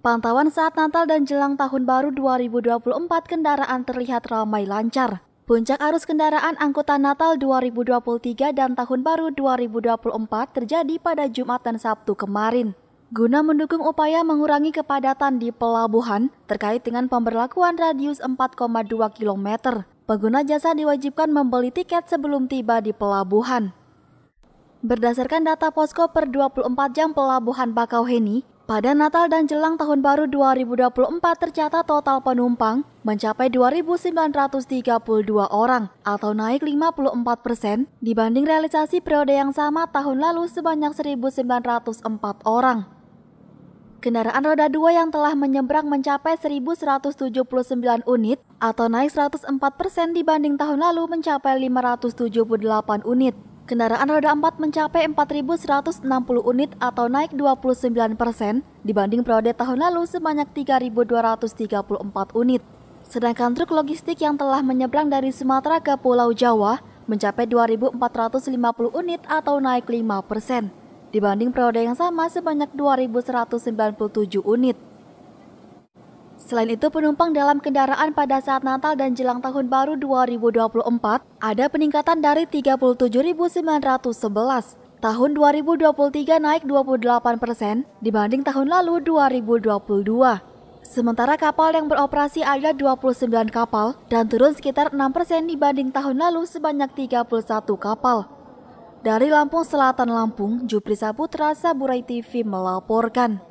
Pantauan saat Natal dan jelang Tahun Baru 2024 kendaraan terlihat ramai lancar. Puncak arus kendaraan angkutan Natal 2023 dan Tahun Baru 2024 terjadi pada Jumat dan Sabtu kemarin. Guna mendukung upaya mengurangi kepadatan di pelabuhan terkait dengan pemberlakuan radius 4,2 km, pengguna jasa diwajibkan membeli tiket sebelum tiba di pelabuhan. Berdasarkan data Posko per 24 jam pelabuhan Bakauheni, pada Natal dan jelang Tahun Baru 2024 tercatat total penumpang mencapai 2.932 orang atau naik 54 persen dibanding realisasi periode yang sama tahun lalu sebanyak 1.904 orang. Kendaraan roda 2 yang telah menyeberang mencapai 1.179 unit atau naik 104 persen dibanding tahun lalu mencapai 578 unit. Kendaraan roda 4 mencapai 4.160 unit atau naik 29 persen dibanding periode tahun lalu sebanyak 3.234 unit. Sedangkan truk logistik yang telah menyeberang dari Sumatera ke Pulau Jawa mencapai 2.450 unit atau naik 5 persen dibanding periode yang sama sebanyak 2.197 unit. Selain itu, penumpang dalam kendaraan pada saat Natal dan jelang Tahun Baru 2024 ada peningkatan dari 37.911 tahun 2023 naik 28 persen dibanding tahun lalu 2022. Sementara kapal yang beroperasi ada 29 kapal dan turun sekitar 6 persen dibanding tahun lalu sebanyak 31 kapal. Dari Lampung Selatan Lampung, Jupri Saputra, Saburai TV melaporkan.